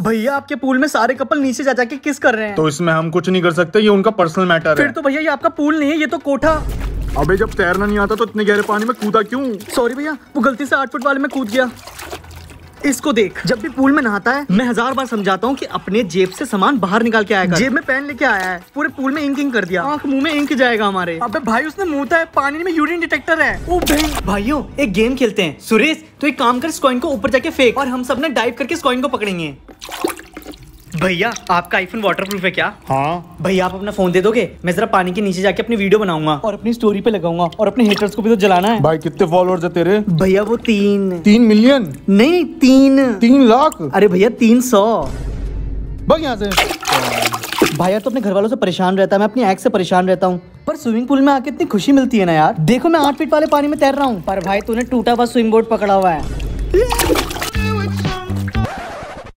भैया आपके पूल में सारे कपल नीचे जा जाके किस कर रहे हैं तो इसमें हम कुछ नहीं कर सकते ये उनका पर्सनल मैटर है फिर तो भैया ये आपका पूल नहीं है ये तो कोठा अबे जब तैरना नहीं आता तो इतने गहरे पानी में कूदा क्यों सॉरी भैया वो गलती से आठ फुट वाले में कूद गया इसको देख जब भी पूल में नहाता है मैं हजार बार समझाता हूँ कि अपने जेब से सामान बाहर निकाल के आया जेब में पेन लेके आया है पूरे पूल में इंकिंग कर दिया आंख मुंह में इंक जाएगा हमारे अबे भाई उसने मुंहता है पानी में यूरिन डिटेक्टर है ओ भाइयों एक गेम खेलते हैं सुरेश तो एक काम कर स्कॉइन को ऊपर जाके फेंक और हम सब ने डाइव करके स्कॉइन को पकड़ेंगे भैया आपका आईफोन वाटरप्रूफ है क्या हाँ भैया आप अपना फोन दे दोगे मैं जरा पानी के नीचे जाके अपनी वीडियो बनाऊंगा और अपनी स्टोरी पे लगाऊंगा और अपने हेटर्स को भी तो जलाना है भाई कितने फॉलोअर्स है तेरे भैया वो तीन तीन मिलियन नहीं तीन तीन लाख अरे भैया तीन सौ भाई यहाँ से भैया तो अपने घर वालों से परेशान रहता है मैं अपनी एक्स से परेशान रहता हूँ पर स्विमिंग पूल में आके इतनी खुशी मिलती है ना यार देखो मैं आठ फीट वाले पानी में तैर रहा हूँ पर भाई तूने टूटा हुआ स्विम बोर्ड पकड़ा हुआ है